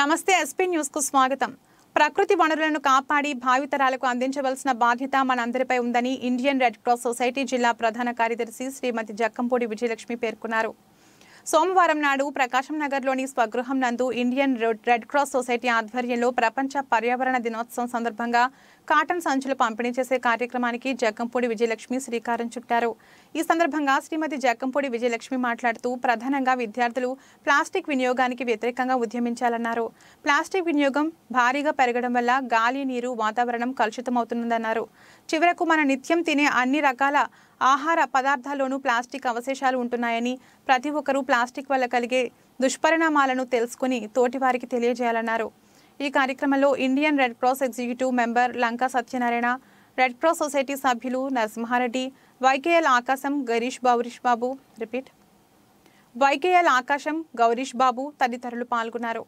నమస్తే SP news కు స్వాగతం ప్రకృతి వనరులను కాపాడి భావితరాలకు అందించవలసిన బాధ్యత మనందరిపై ఉందని ఇండియన్ రెడ్ క్రాస్ సొసైటీ జిల్లా ప్రధాన కార్యదర్శి శ్రీమతి జక్కంపూడి విజయలక్ష్మి పేర్కొన్నారు సోమవారం నాడు ప్రకాశం నగర్లోని స్వగృహం నందు ఇండియన్ రెడ్ క్రాస్ సొసైటీ ఆధ్వర్యంలో ప్రపంచ పర్యావరణ దినోత్సవం సందర్భంగా కాటన్ సంచులు పంపిణీ చేసే కార్యక్రమానికి జగ్గంపూడి విజయలక్ష్మి శ్రీకారం చుట్టారు ఈ సందర్భంగా శ్రీమతి జగ్గంపూడి విజయలక్ష్మి మాట్లాడుతూ ప్రధానంగా విద్యార్థులు ప్లాస్టిక్ వినియోగానికి వ్యతిరేకంగా ఉద్యమించాలన్నారు ప్లాస్టిక్ వినియోగం భారీగా పెరగడం వల్ల గాలి నీరు వాతావరణం కలుషితమవుతుందన్నారు చివరకు మన నిత్యం తినే అన్ని రకాల ఆహార పదార్థాల్లోనూ ప్లాస్టిక్ అవశేషాలు ఉంటున్నాయని ప్రతి ఒక్కరూ ప్లాస్టిక్ వల్ల కలిగే దుష్పరిణామాలను తెలుసుకుని తోటివారికి తెలియజేయాలన్నారు ఈ కార్యక్రమంలో Indian red cross executive member Lanka Satyanarayana red cross society సభ్యులు నరసింహారెడ్డి వైకేఎల్ ఆకాశం గరీష్ గౌరీష్ బాబు రిపీట్ వైకేఎల్ ఆకాశం గౌరీష్ బాబు తదితరులు పాల్గొన్నారు